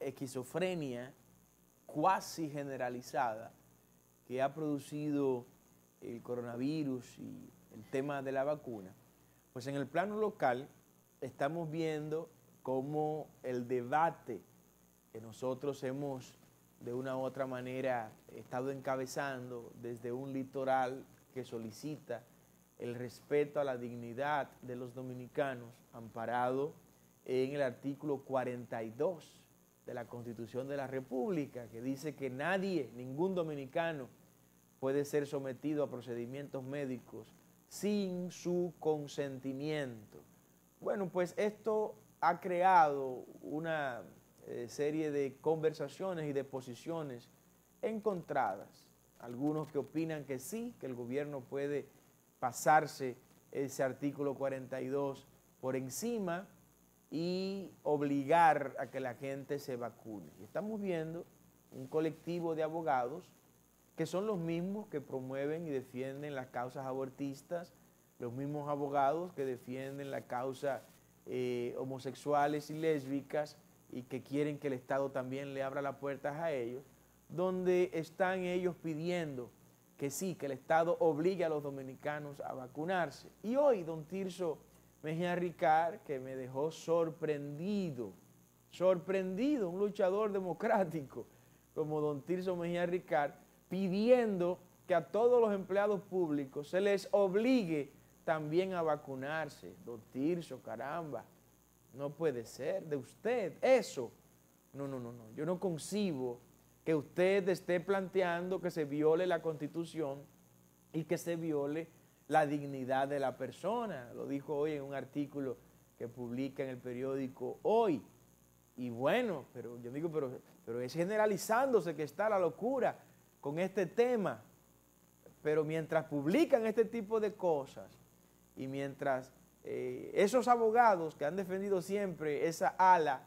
esquizofrenia cuasi generalizada que ha producido el coronavirus y el tema de la vacuna, pues en el plano local estamos viendo cómo el debate que nosotros hemos de una u otra manera estado encabezando desde un litoral que solicita el respeto a la dignidad de los dominicanos amparado en el artículo 42 de la Constitución de la República, que dice que nadie, ningún dominicano, puede ser sometido a procedimientos médicos sin su consentimiento. Bueno, pues esto ha creado una eh, serie de conversaciones y de posiciones encontradas. Algunos que opinan que sí, que el gobierno puede pasarse ese artículo 42 por encima y obligar a que la gente se vacune. Estamos viendo un colectivo de abogados que son los mismos que promueven y defienden las causas abortistas, los mismos abogados que defienden la causa eh, homosexuales y lésbicas y que quieren que el Estado también le abra las puertas a ellos, donde están ellos pidiendo que sí, que el Estado obligue a los dominicanos a vacunarse. Y hoy, don Tirso Mejía Ricard, que me dejó sorprendido, sorprendido, un luchador democrático como don Tirso Mejía Ricard, pidiendo que a todos los empleados públicos se les obligue también a vacunarse. Don Tirso, caramba, no puede ser de usted eso. No, no, no, no, yo no concibo que usted esté planteando que se viole la Constitución y que se viole la dignidad de la persona. Lo dijo hoy en un artículo que publica en el periódico Hoy. Y bueno, pero yo digo, pero, pero es generalizándose que está la locura con este tema. Pero mientras publican este tipo de cosas y mientras eh, esos abogados que han defendido siempre esa ala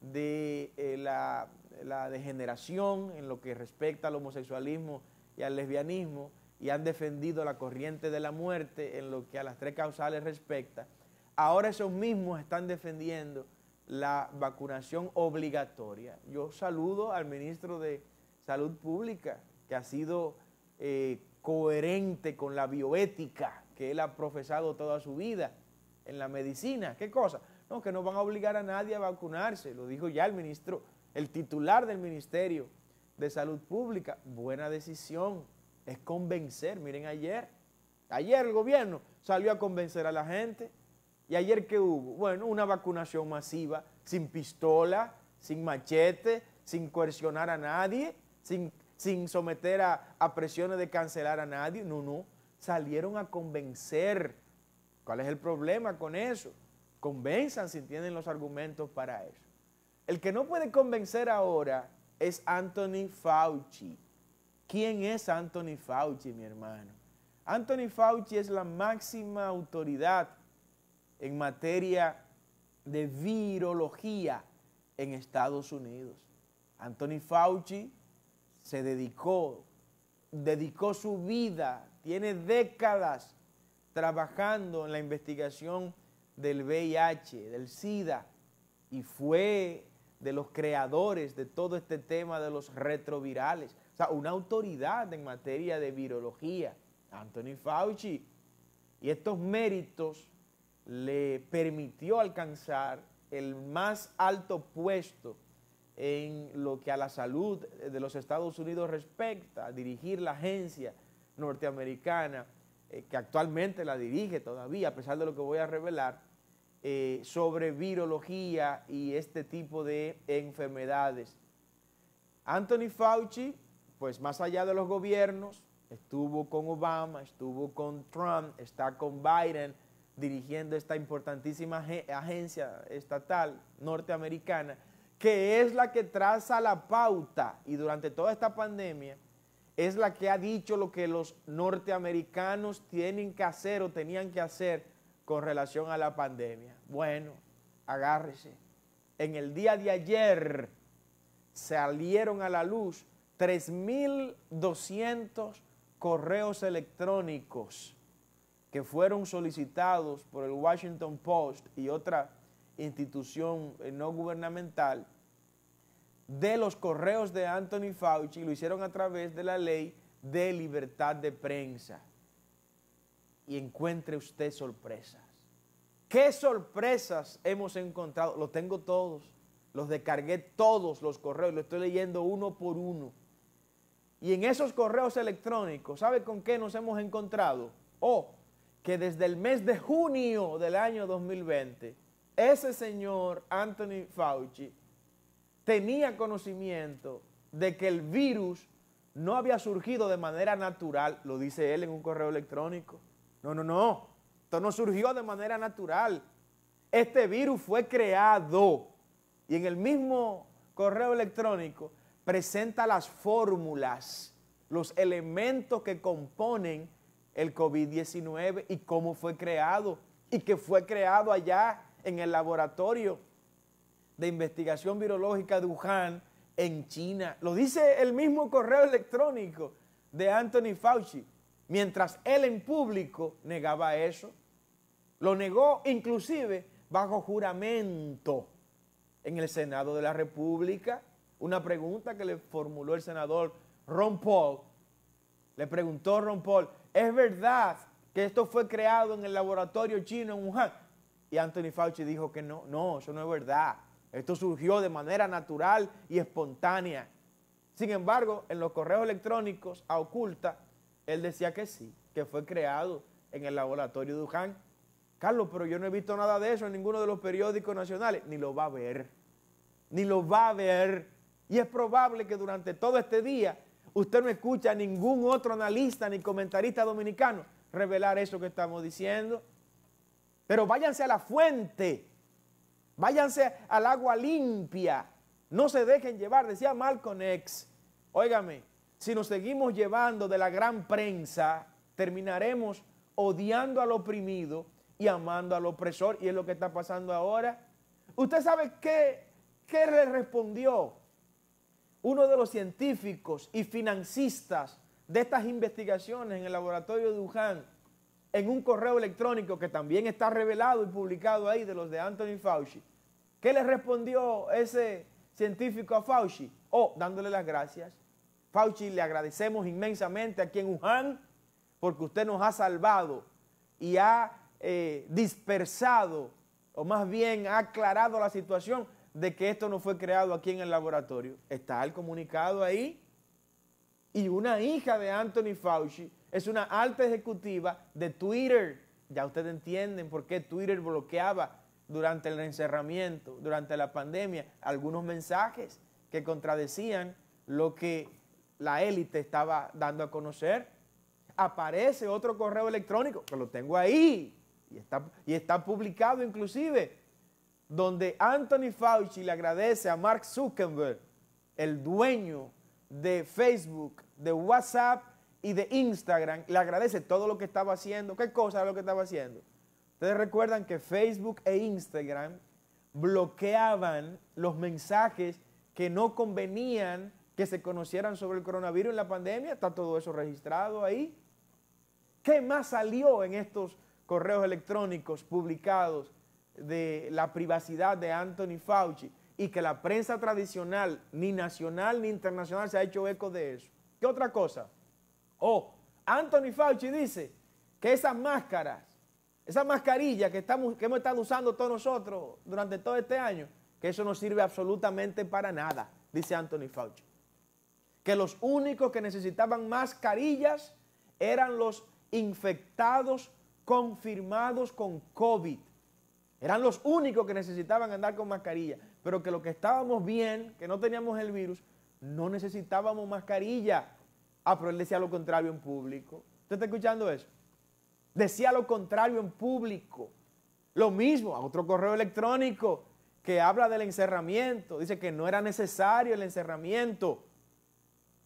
de eh, la, la degeneración en lo que respecta al homosexualismo y al lesbianismo, y han defendido la corriente de la muerte en lo que a las tres causales respecta, ahora esos mismos están defendiendo la vacunación obligatoria. Yo saludo al ministro de Salud Pública, que ha sido eh, coherente con la bioética que él ha profesado toda su vida en la medicina. ¿Qué cosa? No, que no van a obligar a nadie a vacunarse, lo dijo ya el ministro, el titular del Ministerio de Salud Pública. Buena decisión, es convencer. Miren ayer, ayer el gobierno salió a convencer a la gente. ¿Y ayer qué hubo? Bueno, una vacunación masiva, sin pistola, sin machete, sin coercionar a nadie, sin, sin someter a, a presiones de cancelar a nadie. No, no, salieron a convencer. ¿Cuál es el problema con eso? Convenzan si tienen los argumentos para eso. El que no puede convencer ahora es Anthony Fauci. ¿Quién es Anthony Fauci, mi hermano? Anthony Fauci es la máxima autoridad en materia de virología en Estados Unidos. Anthony Fauci se dedicó, dedicó su vida, tiene décadas trabajando en la investigación del VIH, del SIDA, y fue de los creadores de todo este tema de los retrovirales o sea, una autoridad en materia de virología, Anthony Fauci. Y estos méritos le permitió alcanzar el más alto puesto en lo que a la salud de los Estados Unidos respecta, dirigir la agencia norteamericana eh, que actualmente la dirige todavía, a pesar de lo que voy a revelar, eh, sobre virología y este tipo de enfermedades. Anthony Fauci pues más allá de los gobiernos, estuvo con Obama, estuvo con Trump, está con Biden dirigiendo esta importantísima agencia estatal norteamericana, que es la que traza la pauta y durante toda esta pandemia es la que ha dicho lo que los norteamericanos tienen que hacer o tenían que hacer con relación a la pandemia. Bueno, agárrese. En el día de ayer salieron a la luz 3.200 correos electrónicos que fueron solicitados por el Washington Post y otra institución eh, no gubernamental de los correos de Anthony Fauci y lo hicieron a través de la ley de libertad de prensa. Y encuentre usted sorpresas. ¿Qué sorpresas hemos encontrado? Los tengo todos, los descargué todos los correos, lo estoy leyendo uno por uno. Y en esos correos electrónicos, ¿sabe con qué nos hemos encontrado? Oh, que desde el mes de junio del año 2020, ese señor Anthony Fauci tenía conocimiento de que el virus no había surgido de manera natural, lo dice él en un correo electrónico. No, no, no, esto no surgió de manera natural. Este virus fue creado y en el mismo correo electrónico presenta las fórmulas, los elementos que componen el COVID-19 y cómo fue creado y que fue creado allá en el laboratorio de investigación virológica de Wuhan en China. Lo dice el mismo correo electrónico de Anthony Fauci, mientras él en público negaba eso. Lo negó inclusive bajo juramento en el Senado de la República una pregunta que le formuló el senador Ron Paul. Le preguntó Ron Paul, ¿es verdad que esto fue creado en el laboratorio chino en Wuhan? Y Anthony Fauci dijo que no, no, eso no es verdad. Esto surgió de manera natural y espontánea. Sin embargo, en los correos electrónicos a oculta, él decía que sí, que fue creado en el laboratorio de Wuhan. Carlos, pero yo no he visto nada de eso en ninguno de los periódicos nacionales. Ni lo va a ver, ni lo va a ver. Y es probable que durante todo este día usted no escuche a ningún otro analista ni comentarista dominicano revelar eso que estamos diciendo. Pero váyanse a la fuente, váyanse al agua limpia, no se dejen llevar, decía Malcolm X. Óigame, si nos seguimos llevando de la gran prensa, terminaremos odiando al oprimido y amando al opresor, y es lo que está pasando ahora. ¿Usted sabe qué, qué le respondió uno de los científicos y financistas de estas investigaciones en el laboratorio de Wuhan, en un correo electrónico que también está revelado y publicado ahí de los de Anthony Fauci. ¿Qué le respondió ese científico a Fauci? Oh, dándole las gracias. Fauci, le agradecemos inmensamente aquí en Wuhan porque usted nos ha salvado y ha eh, dispersado, o más bien ha aclarado la situación de que esto no fue creado aquí en el laboratorio. Está el comunicado ahí. Y una hija de Anthony Fauci es una alta ejecutiva de Twitter. Ya ustedes entienden por qué Twitter bloqueaba durante el encerramiento, durante la pandemia, algunos mensajes que contradecían lo que la élite estaba dando a conocer. Aparece otro correo electrónico, que lo tengo ahí, y está, y está publicado inclusive, donde Anthony Fauci le agradece a Mark Zuckerberg, el dueño de Facebook, de WhatsApp y de Instagram, le agradece todo lo que estaba haciendo. ¿Qué cosa era lo que estaba haciendo? Ustedes recuerdan que Facebook e Instagram bloqueaban los mensajes que no convenían que se conocieran sobre el coronavirus en la pandemia. Está todo eso registrado ahí. ¿Qué más salió en estos correos electrónicos publicados de la privacidad de Anthony Fauci y que la prensa tradicional, ni nacional ni internacional, se ha hecho eco de eso. ¿Qué otra cosa? Oh, Anthony Fauci dice que esas máscaras, esas mascarillas que, estamos, que hemos estado usando todos nosotros durante todo este año, que eso no sirve absolutamente para nada, dice Anthony Fauci. Que los únicos que necesitaban mascarillas eran los infectados confirmados con COVID eran los únicos que necesitaban andar con mascarilla, pero que lo que estábamos bien, que no teníamos el virus, no necesitábamos mascarilla. Ah, pero él decía lo contrario en público. ¿Usted está escuchando eso? Decía lo contrario en público. Lo mismo a otro correo electrónico que habla del encerramiento. Dice que no era necesario el encerramiento.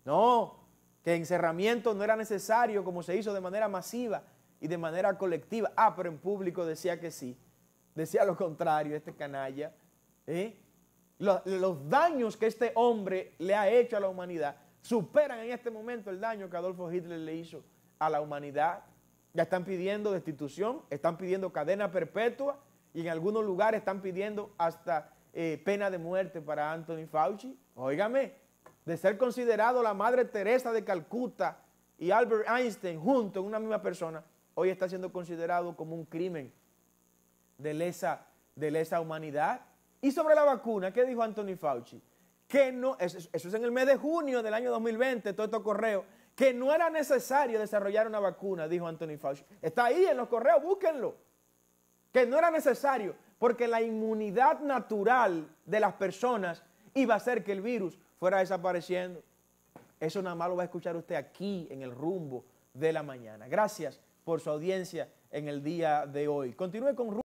No, que el encerramiento no era necesario como se hizo de manera masiva y de manera colectiva. Ah, pero en público decía que sí decía lo contrario, este canalla. ¿eh? Los, daños que este hombre le ha hecho a la humanidad superan en este momento el daño que Adolfo Hitler le hizo a la humanidad. Ya están pidiendo destitución, están pidiendo cadena perpetua y en algunos lugares están pidiendo hasta eh, pena de muerte para Anthony Fauci. Óigame, de ser considerado la madre Teresa de Calcuta y Albert Einstein junto en una misma persona, hoy está siendo considerado como un crimen de lesa, humanidad. Y sobre la vacuna, ¿qué dijo Anthony Fauci? Que no, eso, es en el mes de junio del año 2020, todo esto correo que no era necesario desarrollar una vacuna, dijo Anthony Fauci. Está ahí en los correos, búsquenlo. Que no era necesario, porque la inmunidad natural de las personas iba a hacer que el virus fuera desapareciendo. Eso nada más lo va a escuchar usted aquí en el rumbo de la mañana. Gracias por su audiencia en el día de hoy. Continúe con